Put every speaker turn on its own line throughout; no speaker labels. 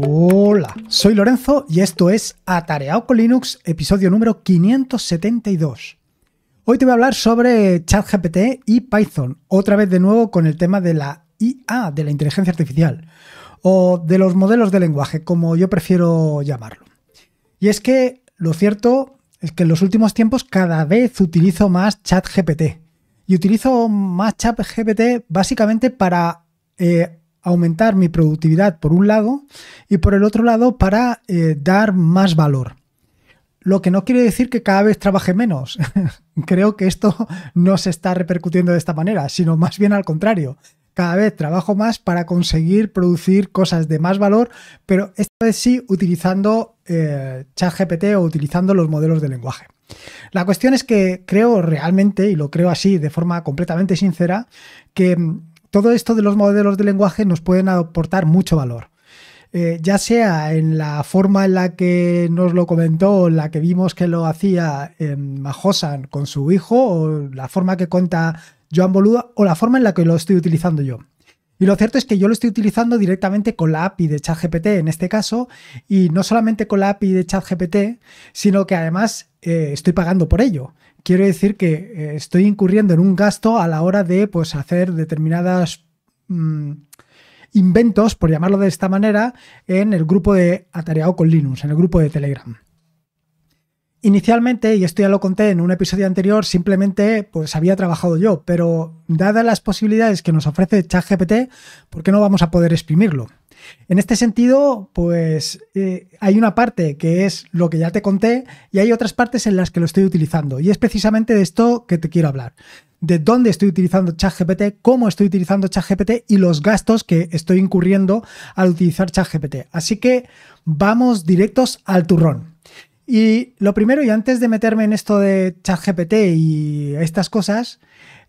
Hola, soy Lorenzo y esto es Atareado con Linux, episodio número 572. Hoy te voy a hablar sobre ChatGPT y Python, otra vez de nuevo con el tema de la IA, de la inteligencia artificial, o de los modelos de lenguaje, como yo prefiero llamarlo. Y es que lo cierto es que en los últimos tiempos cada vez utilizo más ChatGPT. Y utilizo más ChatGPT básicamente para eh, aumentar mi productividad por un lado y por el otro lado para eh, dar más valor. Lo que no quiere decir que cada vez trabaje menos. Creo que esto no se está repercutiendo de esta manera, sino más bien al contrario. Cada vez trabajo más para conseguir producir cosas de más valor, pero esta vez sí utilizando eh, ChatGPT o utilizando los modelos de lenguaje. La cuestión es que creo realmente, y lo creo así de forma completamente sincera, que mm, todo esto de los modelos de lenguaje nos pueden aportar mucho valor. Eh, ya sea en la forma en la que nos lo comentó, en la que vimos que lo hacía eh, Mahosan con su hijo, o la forma que cuenta Joan Boluda, o la forma en la que lo estoy utilizando yo. Y lo cierto es que yo lo estoy utilizando directamente con la API de ChatGPT en este caso, y no solamente con la API de ChatGPT, sino que además eh, estoy pagando por ello. Quiero decir que eh, estoy incurriendo en un gasto a la hora de pues, hacer determinadas mm, inventos, por llamarlo de esta manera, en el grupo de Atareado con Linux, en el grupo de Telegram. Inicialmente, y esto ya lo conté en un episodio anterior, simplemente pues había trabajado yo, pero dadas las posibilidades que nos ofrece ChatGPT, ¿por qué no vamos a poder exprimirlo? En este sentido, pues eh, hay una parte que es lo que ya te conté y hay otras partes en las que lo estoy utilizando. Y es precisamente de esto que te quiero hablar. De dónde estoy utilizando ChatGPT, cómo estoy utilizando ChatGPT y los gastos que estoy incurriendo al utilizar ChatGPT. Así que vamos directos al turrón. Y lo primero, y antes de meterme en esto de ChatGPT y estas cosas,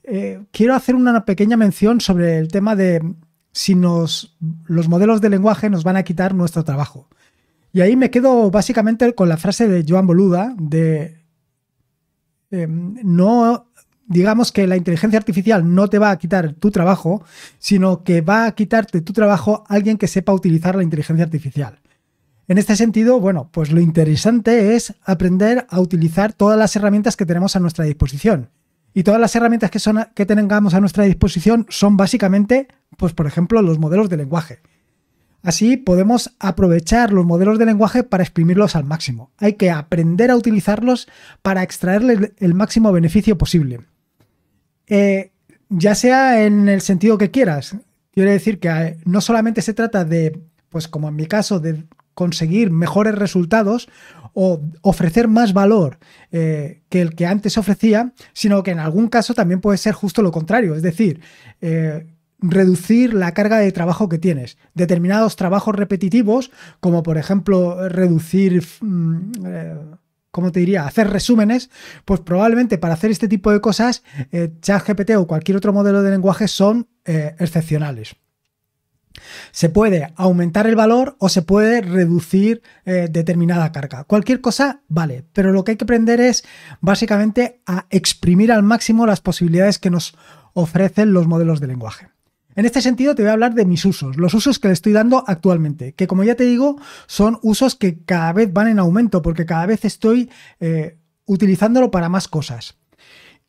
eh, quiero hacer una pequeña mención sobre el tema de si los modelos de lenguaje nos van a quitar nuestro trabajo. Y ahí me quedo básicamente con la frase de Joan Boluda de em, no digamos que la inteligencia artificial no te va a quitar tu trabajo, sino que va a quitarte tu trabajo alguien que sepa utilizar la inteligencia artificial. En este sentido, bueno, pues lo interesante es aprender a utilizar todas las herramientas que tenemos a nuestra disposición. Y todas las herramientas que, son, que tengamos a nuestra disposición son básicamente, pues por ejemplo, los modelos de lenguaje. Así podemos aprovechar los modelos de lenguaje para exprimirlos al máximo. Hay que aprender a utilizarlos para extraerle el máximo beneficio posible. Eh, ya sea en el sentido que quieras. Quiere decir que eh, no solamente se trata de, pues como en mi caso, de conseguir mejores resultados o ofrecer más valor eh, que el que antes ofrecía, sino que en algún caso también puede ser justo lo contrario, es decir, eh, reducir la carga de trabajo que tienes. Determinados trabajos repetitivos, como por ejemplo reducir... Mm, eh, ¿cómo te diría? Hacer resúmenes, pues probablemente para hacer este tipo de cosas, ChatGPT o cualquier otro modelo de lenguaje son excepcionales. Se puede aumentar el valor o se puede reducir eh, determinada carga. Cualquier cosa vale, pero lo que hay que aprender es básicamente a exprimir al máximo las posibilidades que nos ofrecen los modelos de lenguaje. En este sentido te voy a hablar de mis usos, los usos que le estoy dando actualmente, que como ya te digo son usos que cada vez van en aumento porque cada vez estoy eh, utilizándolo para más cosas.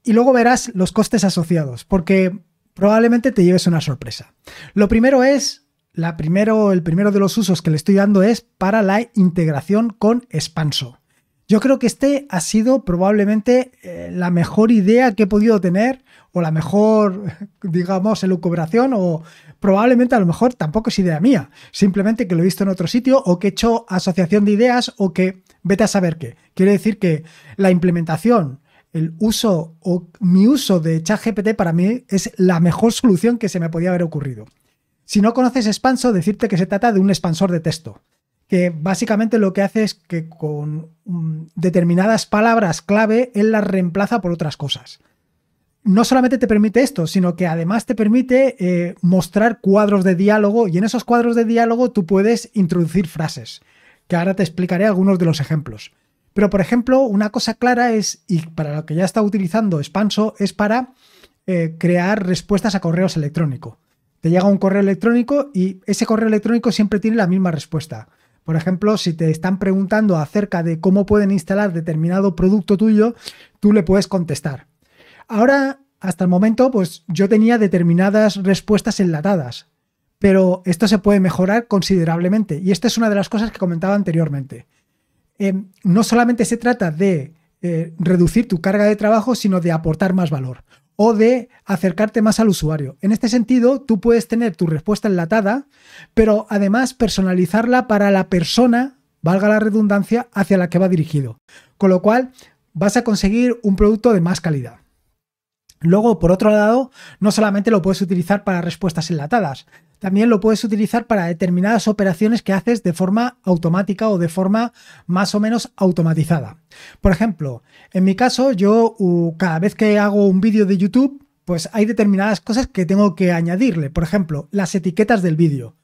Y luego verás los costes asociados, porque probablemente te lleves una sorpresa. Lo primero es, la primero, el primero de los usos que le estoy dando es para la integración con Expanso. Yo creo que este ha sido probablemente eh, la mejor idea que he podido tener o la mejor, digamos, elucubración o probablemente a lo mejor tampoco es idea mía, simplemente que lo he visto en otro sitio o que he hecho asociación de ideas o que vete a saber qué. Quiere decir que la implementación el uso o mi uso de ChatGPT para mí es la mejor solución que se me podía haber ocurrido. Si no conoces Expanso, decirte que se trata de un expansor de texto, que básicamente lo que hace es que con mm, determinadas palabras clave él las reemplaza por otras cosas. No solamente te permite esto, sino que además te permite eh, mostrar cuadros de diálogo y en esos cuadros de diálogo tú puedes introducir frases, que ahora te explicaré algunos de los ejemplos. Pero, por ejemplo, una cosa clara es, y para lo que ya está utilizando Spanso, es para eh, crear respuestas a correos electrónicos. Te llega un correo electrónico y ese correo electrónico siempre tiene la misma respuesta. Por ejemplo, si te están preguntando acerca de cómo pueden instalar determinado producto tuyo, tú le puedes contestar. Ahora, hasta el momento, pues yo tenía determinadas respuestas enlatadas, pero esto se puede mejorar considerablemente y esta es una de las cosas que comentaba anteriormente. Em, no solamente se trata de eh, reducir tu carga de trabajo, sino de aportar más valor o de acercarte más al usuario. En este sentido, tú puedes tener tu respuesta enlatada, pero además personalizarla para la persona, valga la redundancia, hacia la que va dirigido. Con lo cual, vas a conseguir un producto de más calidad. Luego, por otro lado, no solamente lo puedes utilizar para respuestas enlatadas, también lo puedes utilizar para determinadas operaciones que haces de forma automática o de forma más o menos automatizada. Por ejemplo, en mi caso, yo cada vez que hago un vídeo de YouTube, pues hay determinadas cosas que tengo que añadirle. Por ejemplo, las etiquetas del vídeo.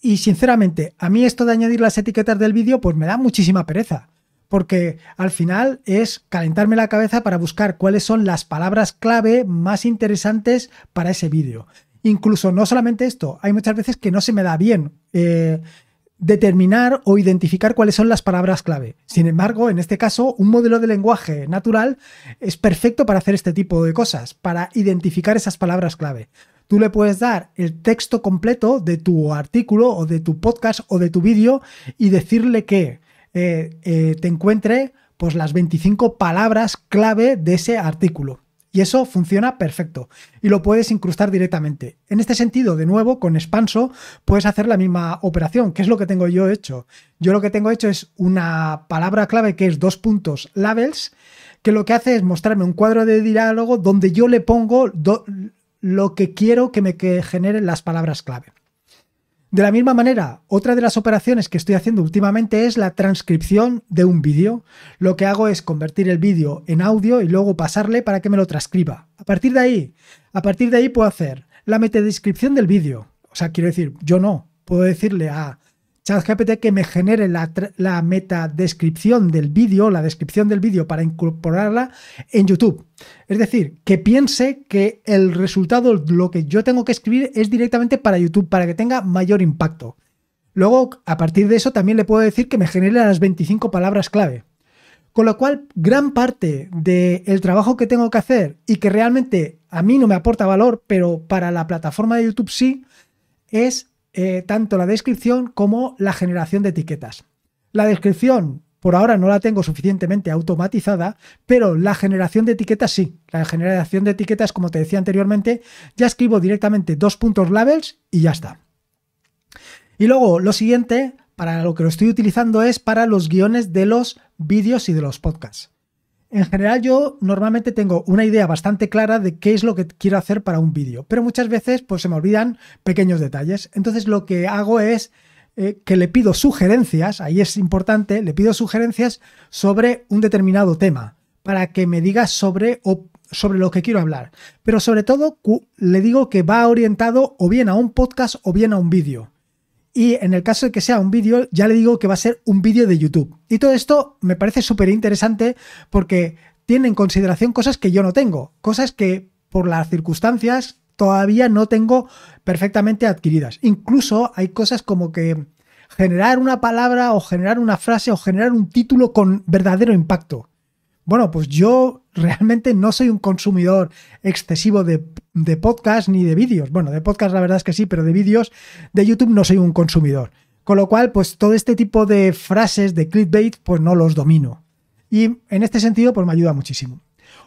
Y sinceramente, a mí esto de añadir las etiquetas del vídeo, pues me da muchísima pereza. Porque al final es calentarme la cabeza para buscar cuáles son las palabras clave más interesantes para ese vídeo. Incluso no solamente esto, hay muchas veces que no se me da bien eh, determinar o identificar cuáles son las palabras clave. Sin embargo, en este caso, un modelo de lenguaje natural es perfecto para hacer este tipo de cosas, para identificar esas palabras clave. Tú le puedes dar el texto completo de tu artículo o de tu podcast o de tu vídeo y decirle que eh, eh, te encuentre pues las 25 palabras clave de ese artículo y eso funciona perfecto y lo puedes incrustar directamente. En este sentido, de nuevo, con Expanso puedes hacer la misma operación, que es lo que tengo yo hecho. Yo lo que tengo hecho es una palabra clave que es dos puntos labels, que lo que hace es mostrarme un cuadro de diálogo donde yo le pongo lo que quiero que me que generen las palabras clave. De la misma manera, otra de las operaciones que estoy haciendo últimamente es la transcripción de un vídeo. Lo que hago es convertir el vídeo en audio y luego pasarle para que me lo transcriba. A partir de ahí, a partir de ahí puedo hacer la metadescripción del vídeo. O sea, quiero decir, yo no, puedo decirle a GPT que me genere la, meta descripción del vídeo, la descripción del vídeo para incorporarla en YouTube. Es decir, que piense que el resultado, lo que yo tengo que escribir es directamente para YouTube, para que tenga mayor impacto. Luego, a partir de eso, también le puedo decir que me genere las 25 palabras clave. Con lo cual, gran parte del trabajo que tengo que hacer y que realmente a mí no me aporta valor, pero para la plataforma de YouTube sí, es eh, tanto la descripción como la generación de etiquetas. La descripción por ahora no la tengo suficientemente automatizada, pero la generación de etiquetas sí. La generación de etiquetas, como te decía anteriormente, ya escribo directamente dos puntos labels y ya está. Y luego lo siguiente, para lo que lo estoy utilizando es para los guiones de los vídeos y de los podcasts. En general yo normalmente tengo una idea bastante clara de qué es lo que quiero hacer para un vídeo, pero muchas veces pues se me olvidan pequeños detalles. Entonces lo que hago es eh, que le pido sugerencias, ahí es importante, le pido sugerencias sobre un determinado tema, para que me diga sobre sobre lo que quiero hablar. Pero sobre todo le digo que va orientado o bien a un podcast o bien a un vídeo. Y en el caso de que sea un vídeo, ya le digo que va a ser un vídeo de YouTube. Y todo esto me parece súper interesante porque tiene en consideración cosas que yo no tengo, cosas que por las circunstancias todavía no tengo perfectamente adquiridas. Incluso hay cosas como que generar una palabra o generar una frase o generar un título con verdadero impacto. Bueno, pues yo realmente no soy un consumidor excesivo de, podcast ni de vídeos. Bueno, de podcast la verdad es que sí, pero de vídeos de YouTube no soy un consumidor. Con lo cual, pues todo este tipo de frases de clickbait, pues no los domino. Y en este sentido, pues me ayuda muchísimo.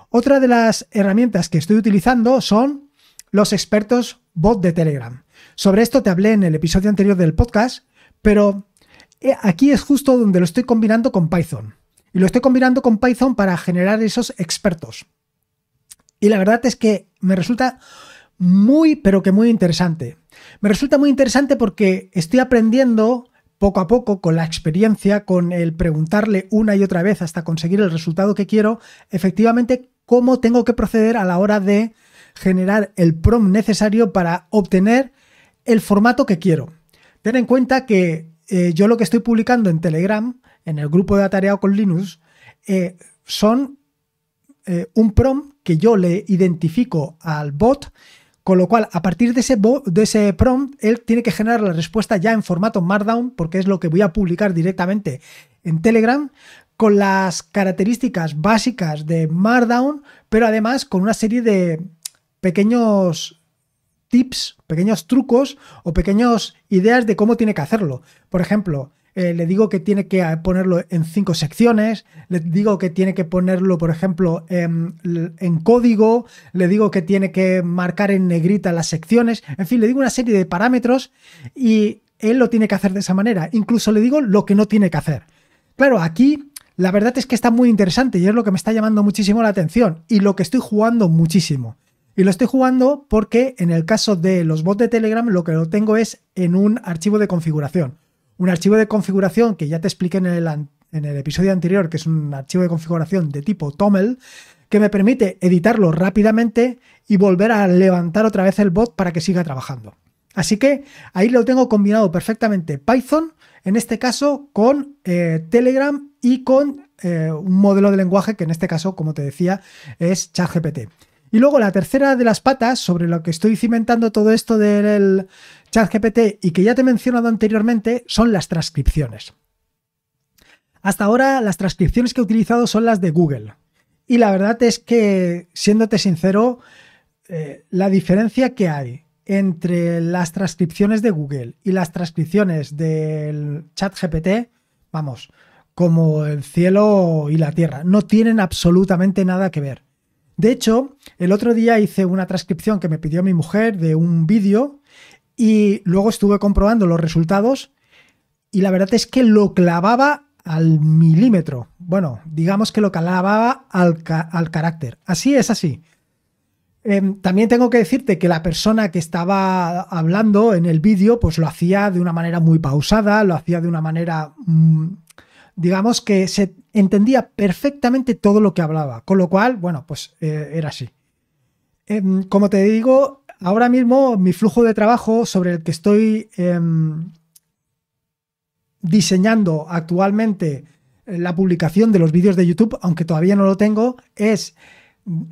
Otra de las herramientas que estoy utilizando son los expertos bot de Telegram. Sobre esto te hablé en el episodio anterior del podcast, pero eh, aquí es justo donde lo estoy combinando con Python. Y lo estoy combinando con Python para generar esos expertos. Y la verdad es que me resulta muy, pero que muy interesante. Me resulta muy interesante porque estoy aprendiendo poco a poco, con la experiencia, con el preguntarle una y otra vez hasta conseguir el resultado que quiero, efectivamente cómo tengo que proceder a la hora de generar el prompt necesario para obtener el formato que quiero. Ten en cuenta que eh, yo lo que estoy publicando en Telegram, en el grupo de Atareado con Linux, eh, son eh, un prompt que yo le identifico al bot, con lo cual a partir de ese, bot, de ese prompt, él tiene que generar la respuesta ya en formato Markdown, porque es lo que voy a publicar directamente en Telegram, con las características básicas de Markdown, pero además con una serie de pequeños tips, pequeños trucos o pequeñas ideas de cómo tiene que hacerlo. Por ejemplo, eh, le digo que tiene que ponerlo en cinco secciones, le digo que tiene que ponerlo, por ejemplo, em, en, código, le digo que tiene que marcar en negrita las secciones, en fin, le digo una serie de parámetros y él lo tiene que hacer de esa manera. Incluso le digo lo que no tiene que hacer. Claro, aquí la verdad es que está muy interesante y es lo que me está llamando muchísimo la atención y lo que estoy jugando muchísimo. Y lo estoy jugando porque en el caso de los bots de Telegram lo que lo tengo es en un archivo de configuración. Un archivo de configuración que ya te expliqué en el, episodio anterior, que es un archivo de configuración de tipo TOML, que me permite editarlo rápidamente y volver a levantar otra vez el bot para que siga trabajando. Así que ahí lo tengo combinado perfectamente Python, en este caso con eh, Telegram y con eh, un modelo de lenguaje que en este caso, como te decía, es ChatGPT. Y luego la tercera de las patas, sobre lo que estoy cimentando todo esto del chat GPT y que ya te he mencionado anteriormente, son las transcripciones. Hasta ahora las transcripciones que he utilizado son las de Google. Y la verdad es que, siéndote sincero, eh, la diferencia que hay entre las transcripciones de Google y las transcripciones del chat GPT, vamos, como el cielo y la tierra, no tienen absolutamente nada que ver. De hecho, el otro día hice una transcripción que me pidió mi mujer de un vídeo y luego estuve comprobando los resultados y la verdad es que lo clavaba al milímetro. Bueno, digamos que lo clavaba al, carácter. Así es así. Em, también tengo que decirte que la persona que estaba hablando en el vídeo, pues lo hacía de una manera muy pausada, lo hacía de una manera mm, digamos que se entendía perfectamente todo lo que hablaba, con lo cual, bueno, pues eh, era así. Em, como te digo, ahora mismo mi flujo de trabajo sobre el que estoy em, diseñando actualmente eh, la publicación de los vídeos de YouTube, aunque todavía no lo tengo, es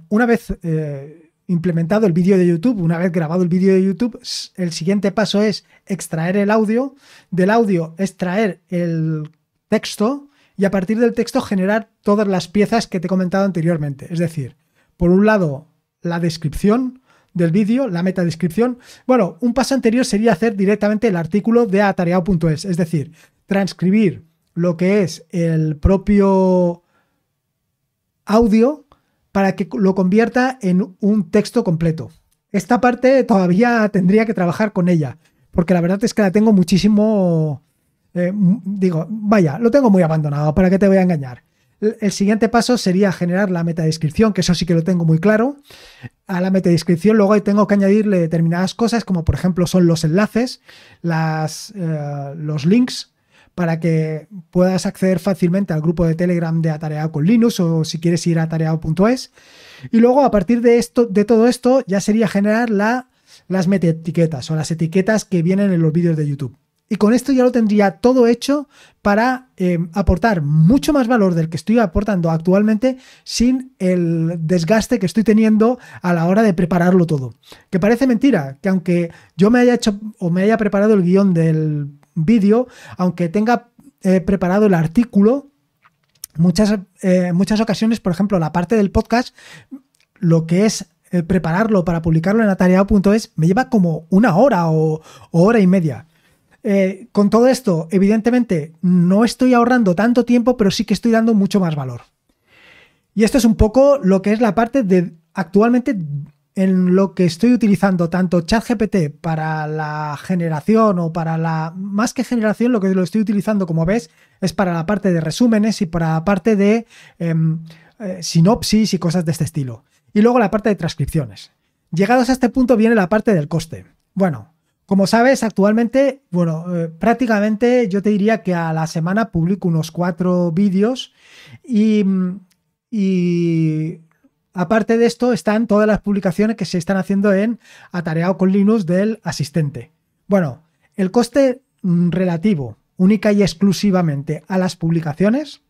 una vez eh, implementado el vídeo de YouTube, una vez grabado el vídeo de YouTube, el siguiente paso es extraer el audio, del audio extraer el texto y a partir del texto generar todas las piezas que te he comentado anteriormente. Es decir, por un lado, la descripción del vídeo, la metadescripción. Bueno, un paso anterior sería hacer directamente el artículo de atareado.es, es decir, transcribir lo que es el propio audio para que lo convierta en un texto completo. Esta parte todavía tendría que trabajar con ella, porque la verdad es que la tengo muchísimo eh, digo, vaya, lo tengo muy abandonado, ¿para qué te voy a engañar? El siguiente paso sería generar la descripción que eso sí que lo tengo muy claro. A la descripción luego tengo que añadirle determinadas cosas, como por ejemplo son los enlaces, eh, los links, para que puedas acceder fácilmente al grupo de Telegram de Atareado con Linux o si quieres ir a atareado.es. Y luego a partir de, esto, de todo esto ya sería generar la, las etiquetas o las etiquetas que vienen en los vídeos de YouTube. Y con esto ya lo tendría todo hecho para eh, aportar mucho más valor del que estoy aportando actualmente sin el desgaste que estoy teniendo a la hora de prepararlo todo. Que parece mentira, que aunque yo me haya hecho o me haya preparado el guión del vídeo, aunque tenga eh, preparado el artículo, muchas, eh, muchas ocasiones, por ejemplo, la parte del podcast, lo que es prepararlo para publicarlo en atareado.es, me lleva como una hora o hora y media. Eh, con todo esto, evidentemente, no estoy ahorrando tanto tiempo, pero sí que estoy dando mucho más valor. Y esto es un poco lo que es la parte de actualmente en lo que estoy utilizando tanto ChatGPT para la generación o para la más que generación lo que lo estoy utilizando como ves es para la parte de resúmenes y para la parte de em, eh, sinopsis y cosas de este estilo y luego la parte de transcripciones llegados a este punto viene la parte del coste bueno como sabes, actualmente, bueno, eh, prácticamente yo te diría que a la semana publico unos cuatro vídeos y, aparte de esto están todas las publicaciones que se están haciendo en Atareado con Linux del asistente. Bueno, el coste mm, relativo única y exclusivamente a las publicaciones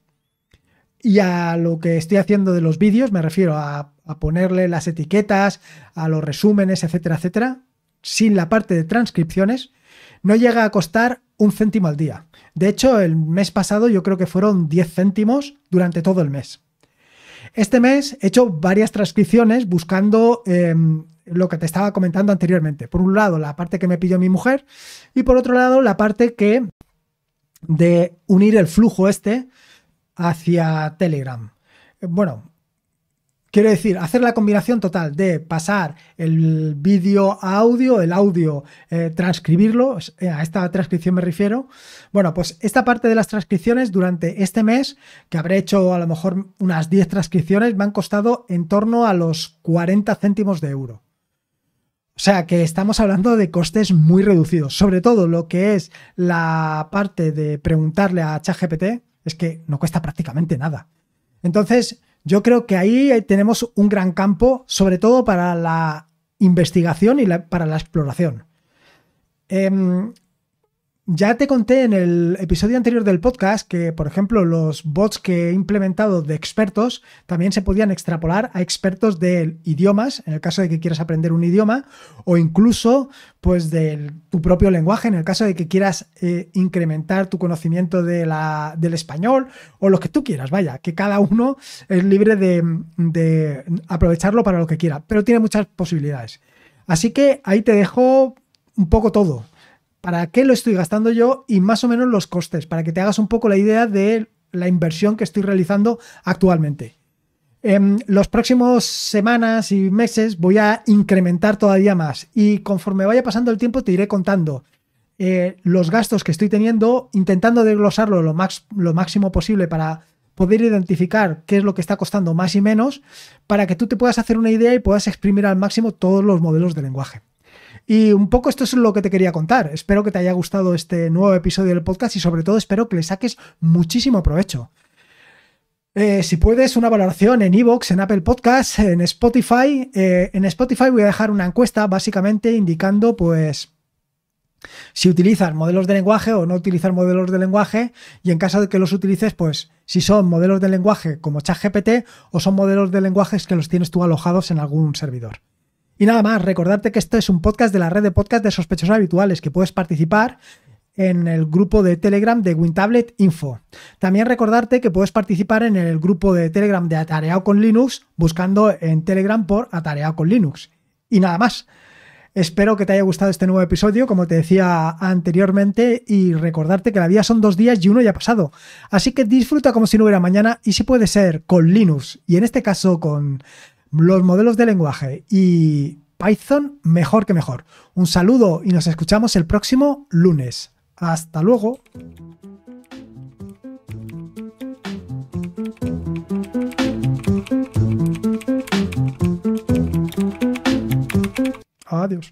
y a lo que estoy haciendo de los vídeos, me refiero a ponerle las etiquetas, a los resúmenes, etcétera, etcétera, sin la parte de transcripciones, no llega a costar un céntimo al día. De hecho, el mes pasado yo creo que fueron 10 céntimos durante todo el mes. Este mes he hecho varias transcripciones buscando em, lo que te estaba comentando anteriormente. Por un lado, la parte que me pidió mi mujer y por otro lado, la parte que de unir el flujo este hacia Telegram. Bueno, Quiero decir, hacer la combinación total de pasar el vídeo a audio, el audio, eh, transcribirlo, eh, a esta transcripción me refiero. Bueno, pues esta parte de las transcripciones durante este mes, que habré hecho a lo mejor unas 10 transcripciones, me han costado en torno a los 40 céntimos de euro. O sea que estamos hablando de costes muy reducidos, sobre todo lo que es la parte de preguntarle a ChatGPT, es que no cuesta prácticamente nada. Entonces, yo creo que ahí tenemos un gran campo, sobre todo para la investigación y para la exploración. Em, ya te conté en el episodio anterior del podcast que, por ejemplo, los bots que he implementado de expertos también se podían extrapolar a expertos de idiomas, en el caso de que quieras aprender un idioma, o incluso pues de tu propio lenguaje, en el caso de que quieras eh, incrementar tu conocimiento del español o lo que tú quieras, vaya, que cada uno es libre de, de aprovecharlo para lo que quiera, pero tiene muchas posibilidades. Así que ahí te dejo un poco todo para qué lo estoy gastando yo y más o menos los costes, para que te hagas un poco la idea de la inversión que estoy realizando actualmente. En los próximos semanas y meses voy a incrementar todavía más y conforme vaya pasando el tiempo te iré contando eh, los gastos que estoy teniendo, intentando desglosarlo lo, más lo máximo posible para poder identificar qué es lo que está costando más y menos, para que tú te puedas hacer una idea y puedas exprimir al máximo todos los modelos de lenguaje. Y un poco esto es lo que te quería contar. Espero que te haya gustado este nuevo episodio del podcast y sobre todo espero que le saques muchísimo provecho. Eh, si puedes, una valoración en Evox, en Apple Podcasts, en Spotify. Eh, en Spotify voy a dejar una encuesta básicamente indicando, pues, si utilizas modelos de lenguaje o no utilizar modelos de lenguaje. Y en caso de que los utilices, pues, si son modelos de lenguaje como ChatGPT o son modelos de lenguajes que los tienes tú alojados en algún servidor. Y nada más, recordarte que este es un podcast de la red de podcast de sospechosos habituales, que puedes participar en el grupo de Telegram de WinTablet Info. También recordarte que puedes participar en el grupo de Telegram de Atareado con Linux buscando en Telegram por Atareado con Linux. Y nada más. Espero que te haya gustado este nuevo episodio, como te decía anteriormente, y recordarte que la vida son dos días y uno ya ha pasado. Así que disfruta como si no hubiera mañana y si puede ser con Linux, y en este caso con los modelos de lenguaje y Python mejor que mejor. Un saludo y nos escuchamos el próximo lunes. Hasta luego. Adiós.